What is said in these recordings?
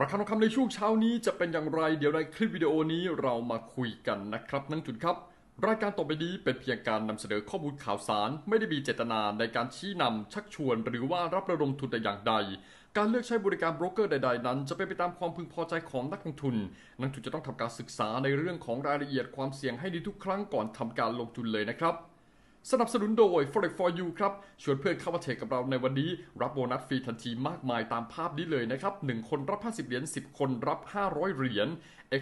ราคาทองคำในช่วงเช้านี้จะเป็นอย่างไรเดี๋ยวในคลิป วิดีโอนี้เรามาคุยกันนะครับ นักงจุนครับรายการต่อไปนี้เป็นเพียงการนำเสนอข้อมูลข่าวสาร ไม่ได้มีเจตนาในการชี้นำชักชวน หรือว่ารับระดมทุนแต่อย่างใด การเลือกใช้บริการโบรกเกอร์ใดๆนั้นจะเป็นไปตามความพึงพอใจของนักลงทุน นักทุนจะต้องทำการศึกษาในเรื่องของรายละเอียดความเสี่ยงให้ดีทุกครั้งก่อนทำการลงทุนเลยนะครับสนับสนุนโดย Forex for you ครับชวนเพื่อนเข้ามาเทรดกับเราในวันนี้ รับโบนัสฟรีทันทีมากมายตามภาพนี้เลยนะครับ 1 คนรับ 50 เหรียญ 10 คนรับ 500 เหรียญ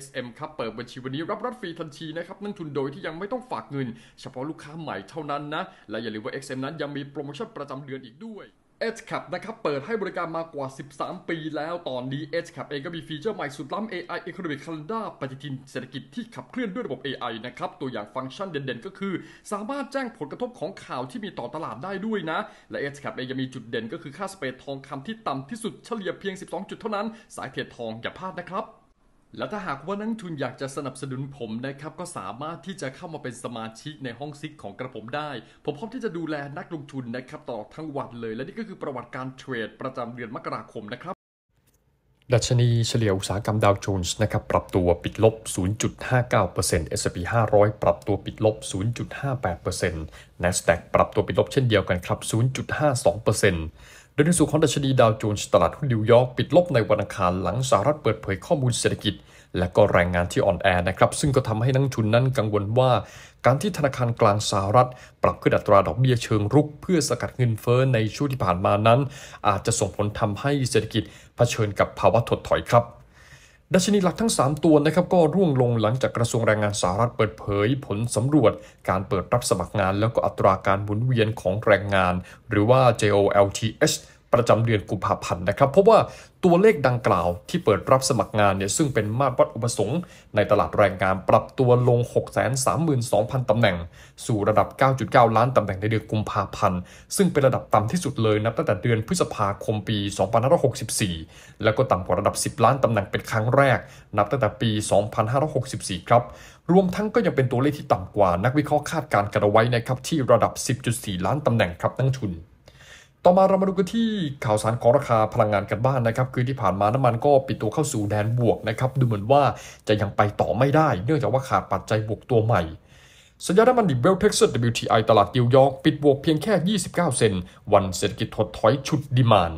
XM ครับเปิดบัญชีวันนี้รับรับฟรีทันทีนะครับนั่งทุนโดยที่ยังไม่ต้องฝากเงิน เฉพาะลูกค้าใหม่เท่านั้นนะ และอย่าลืมว่า XM นั้นยังมีโปรโมชั่นประจำเดือนอีกด้วย h c a p นะครับเปิดให้บริการมากว่า 13 ปีแล้วตอนนี้ h c a p เองก็มีฟีเจอร์ใหม่สุดล้ำ AI Economic Calendar ปฏิทินเศรษฐกิจที่ขับเคลื่อนด้วยระบบ AI นะครับตัวอย่างฟังก์ชันเด่นๆ ก็คือ สามารถแจ้งผลกระทบของข่าวที่มีต่อตลาดได้ด้วยนะ และ h c a p เองยังมีจุดเด่นก็คือค่าสเปรดทองคำที่ต่ำที่สุดเฉลี่ยเพียง 12 จุดเท่านั้น สายเทรดทองอย่าพลาดนะครับแล้วถ้าหากว่านักทุนอยากจะสนับสนุนผมนะครับ ก็สามารถที่จะเข้ามาเป็นสมาชิกในห้องซิกของกระผมได้ ผมพร้อมที่จะดูแลนักลงทุนนะครับต่อทั้งวันเลยและนี่ก็คือประวัติการเทรดประจำเดือนมกราคมนะครับ ดัชนีเฉลี่ยอุตสาหกรรมดาวโจนส์นะครับ ปรับตัวปิดลบ 0.59% S&P 500ปรับตัวปิดลบ 0.58% NASDAQ ปรับตัวปิดลบเช่นเดียวกันครับ 0.52%โดยในส่วนของดัชนีดาวโจนส์ตลาดหุ้นนิวยอร์กปิดลบในวันอังคารหลังสหรัฐเปิดเผยข้อมูลเศรษฐกิจ และก็แรงงานที่อ่อนแอนะครับ ซึ่งก็ทำให้นักทุนนั้นกังวลว่า การที่ธนาคารกลางสหรัฐ ปรับขึ้นอัตราดอกเบี้ยเชิงรุกเพื่อสกัดเงินเฟ้อในช่วงที่ผ่านมานั้น อาจจะส่งผลทำให้เศรษฐกิจเผชิญกับภาวะถดถอยครับดัชนีหลักทั้ง 3 ตัวนะครับ ก็ร่วงลงหลังจากกระทรวงแรงงานสหรัฐเปิดเผยผลสำรวจ การเปิดรับสมัครงาน แล้วก็อัตราการหมุนเวียนของแรงงาน หรือว่า JOLTS ประจำเดือนกุมภาพันธ์นะครับพบว่าตัวเลขดังกล่าวที่เปิดรับสมัครงานเนี่ยซึ่งเป็นมาตรวัดอุปสงค์ในตลาดแรงงานปรับตัวลง 632,000 ตำแหน่งสู่ระดับ 9.9 ล้านตำแหน่งในเดือนกุมภาพันธ์ ซึ่งเป็นระดับต่ำที่สุดเลยนับตั้งแต่เดือนพฤษภาคมปี 2564 แล้วก็ต่ำกว่าระดับ 10 ล้านตำแหน่งเป็นครั้งแรกนับตั้งแต่ปี 2564 ครับ รวมทั้งก็ยังเป็นตัวเลขที่ต่ำกว่านักวิเคราะห์คาดการณ์กันเอาไว้นะครับที่ระดับ 10.4 ล้านตำแหน่งครับตั้งชุนต่อมาเรามาดูกันที่ข่าวสารของราคาพลังงานกันบ้านนะครับ คือที่ผ่านมาน้ำมันก็ปิดตัวเข้าสู่แดนบวกนะครับ ดูเหมือนว่าจะยังไปต่อไม่ได้เนื่องจากว่าขาดปัจจัยบวกตัวใหม่สัญญาน้ำมันดิบเวลเท็กซัส WTI ตลาดนิวยอร์กปิดบวกเพียงแค่ 29 เซนวันเศรษฐกิจถดถอยชุดดิมาน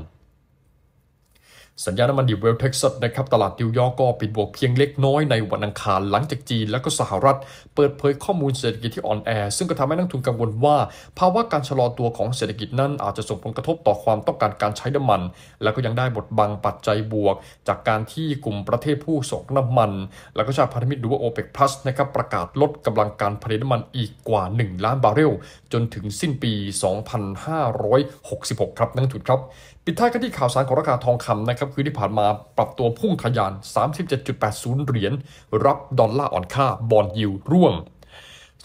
สัญญาณน้ำมันดิบเวลเท็กซัสนะครับตลาดนิวยอร์กก็ปิดบวกเพียงเล็กน้อยในวันอังคารหลังจากจีนและก็สหรัฐ เปิดเผยข้อมูลเศรษฐกิจที่อ่อนแอ ซึ่งก็ทำให้นักทุนกังวลว่า ภาวะการชะลอตัวของเศรษฐกิจนั้นอาจจะส่งผลกระทบต่อความต้องการการใช้น้ำมัน และก็ยังได้บทบังปัจจัยบวกจากการที่กลุ่มประเทศผู้ส่งน้ำมัน และก็ชาติพันธมิตรหรือว่าโอเปกพลัสนะครับประกาศลดกำลังการผลิตน้ำมันอีกกว่า1ล้านบาร์เรลจนถึงสิ้นปี2566ครับ นักทุนครับปิดท้ายกันที่ข่าวสารของราคาทองคำนะครับคือที่ผ่านมาปรับตัวพุ่งทะยาน37.80 เหรียญรับดอลลาร์อ่อนค่าบอลยิวร่วง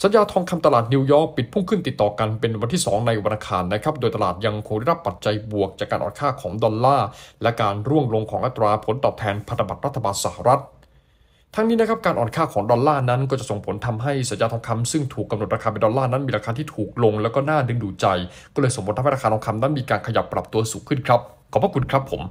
สัญญาทองคำตลาดนิวยอร์กปิดพุ่งขึ้นติดต่อกันเป็นวันที่ 2 ในวันอังคารนะครับโดยตลาดยังคงได้รับปัจจัยบวกจากการอ่อนค่าของดอลลาร์ และการร่วงลงของอัตราผลตอบแทนพันธบัตรรัฐบาลสหรัฐทั้งนี้นะครับการอ่อนค่าของดอลลาร์นั้นก็จะส่งผลทำให้สัญญาทองคำ ซึ่งถูกกาหนดราคาเป็นดอลลาร์นั้น มีราคาที่ถูกลงแล้วก็น่าดึงดูดใจ ก็เลยส่งผลทำให้ราคาทองคำานั้นมีการขยับปรับตัวสูงขึ้นครับขอบพระคุณครับผม